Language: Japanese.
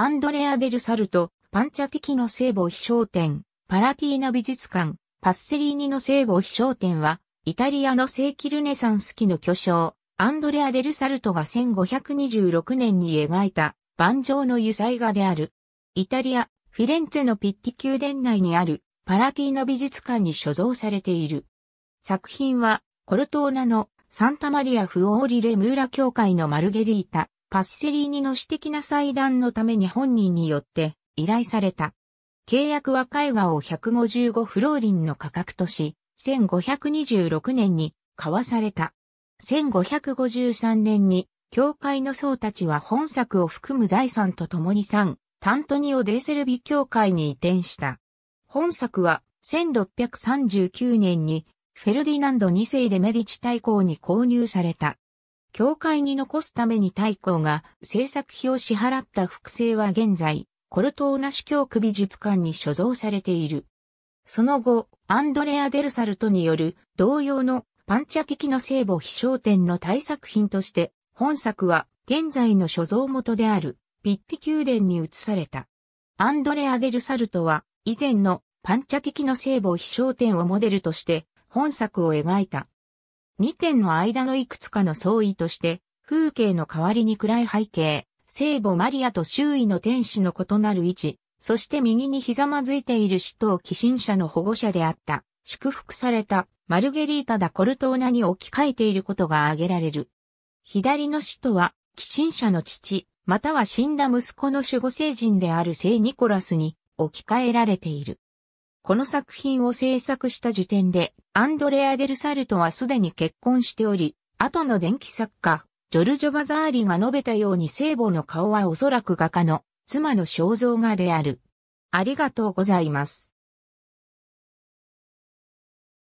アンドレア・デル・サルト、パンチャティキの聖母秘書店、パラティーナ美術館、パッセリーニの聖母秘書店は、イタリアの聖紀ルネサンス期の巨匠、アンドレア・デル・サルトが1526年に描いた、盤上の油彩画である。イタリア、フィレンツェのピッティ宮殿内にある、パラティーナ美術館に所蔵されている。作品は、コルトーナのサンタマリア・フオーリ・レ・ムーラ教会のマルゲリータ、パッセリーニの私的な祭壇のために本人によって依頼された。契約は絵画を155フローリンの価格とし、1526年に交わされた。1553年に、教会の僧たちは本作を含む財産と共に3、タントニオ・デーセルビ教会に移転した。本作は、1639年に、フェルディナンド2世でメディチ大公に購入された。教会に残すために太鼓が制作費を支払った複製は現在、コルトーナ市教区美術館に所蔵されている。その後、アンドレア・デルサルトによる同様のパンチャ機器の聖母飛翔展の大作品として、本作は現在の所蔵元であるピッティ宮殿に移された。アンドレア・デルサルトは以前のパンチャ機器の聖母飛翔展をモデルとして本作を描いた。2点の間のいくつかの相違として、風景の代わりに暗い背景、聖母マリアと周囲の天使の異なる位置、そして右にひざまずいている使を寄進者の保護者であった、祝福されたマルゲリータ・ダ・コルトーナに置き換えていることが挙げられる。左の死とは、寄進者の父、または死んだ息子の守護聖人である聖ニコラスに置き換えられている。この作品を制作した時点で、アンドレア・デル・サルトはすでに結婚しており、後の電気作家、ジョルジョ・バザーリが述べたように聖母の顔はおそらく画家の妻の肖像画である。ありがとうございます。